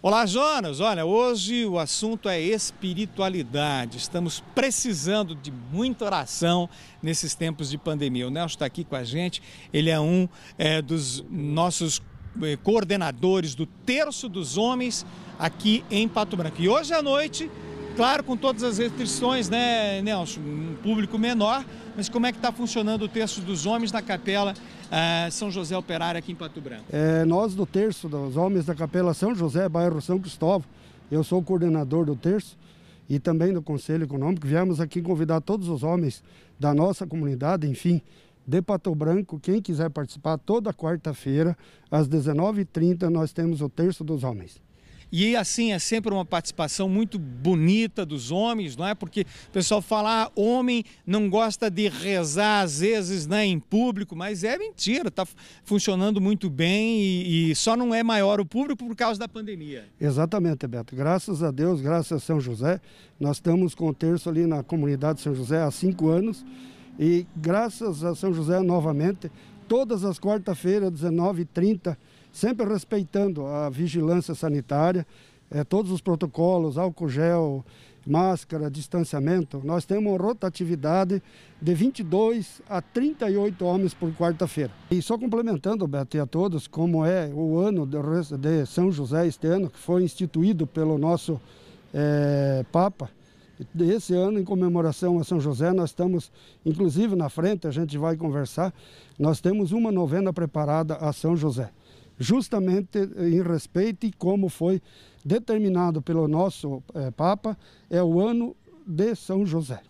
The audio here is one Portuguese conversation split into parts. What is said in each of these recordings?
Olá, Jonas. Olha, hoje o assunto é espiritualidade. Estamos precisando de muita oração nesses tempos de pandemia. O Nelson está aqui com a gente. Ele é um é, dos nossos é, coordenadores do Terço dos Homens aqui em Pato Branco. E hoje à noite Claro, com todas as restrições, né, Nelson? Um público menor, mas como é que está funcionando o Terço dos Homens na Capela uh, São José Operário aqui em Pato Branco? É, nós do Terço dos Homens da Capela São José, bairro São Cristóvão, eu sou o coordenador do Terço e também do Conselho Econômico, viemos aqui convidar todos os homens da nossa comunidade, enfim, de Pato Branco, quem quiser participar, toda quarta-feira, às 19h30, nós temos o Terço dos Homens. E assim, é sempre uma participação muito bonita dos homens, não é? Porque o pessoal fala, ah, homem não gosta de rezar às vezes né, em público, mas é mentira, está funcionando muito bem e, e, só não é maior o público por causa da pandemia. Exatamente, Beto. Graças a Deus, graças a São José, nós estamos com o terço ali na comunidade de São José há cinco anos e graças a São José novamente, todas as quarta-feiras, 19h30, sempre respeitando a vigilância sanitária, é, todos os protocolos, álcool gel, máscara, distanciamento. Nós temos uma rotatividade de 22 a 38 homens por quarta-feira. E só complementando, Beto, e a todos, como é o ano de São José este ano, que foi instituído pelo nosso é, Papa, esse ano, em comemoração a São José, nós estamos, inclusive na frente, a gente vai conversar, nós temos uma novena preparada a São José justamente eh, em respeito e como foi determinado pelo nosso é, Papa, é o ano de São José.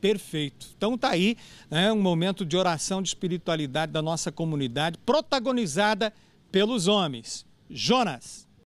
Perfeito. Então tá aí né, um momento de oração de espiritualidade da nossa comunidade, protagonizada pelos homens. Jonas.